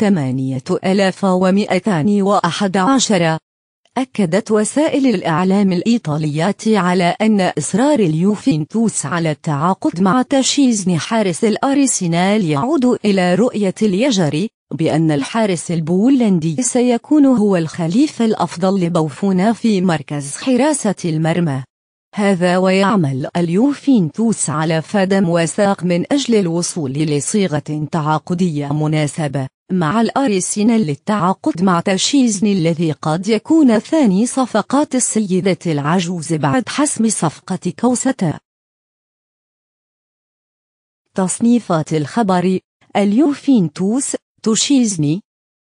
ثمانية ألاف ومئتان وأحد عشر أكدت وسائل الإعلام الإيطالية على أن إصرار اليوفنتوس على التعاقد مع تشيزن حارس الأرسنال يعود إلى رؤية اليجري بأن الحارس البولندي سيكون هو الخليفة الأفضل لبوفونا في مركز حراسة المرمى هذا ويعمل اليوفنتوس على فدم وساق من أجل الوصول لصيغة تعاقدية مناسبة مع الأرسنال للتعاقد مع تشيزن الذي قد يكون ثاني صفقات السيدة العجوز بعد حسم صفقة كوستا تصنيفات الخبر اليوفينتوس تشيزني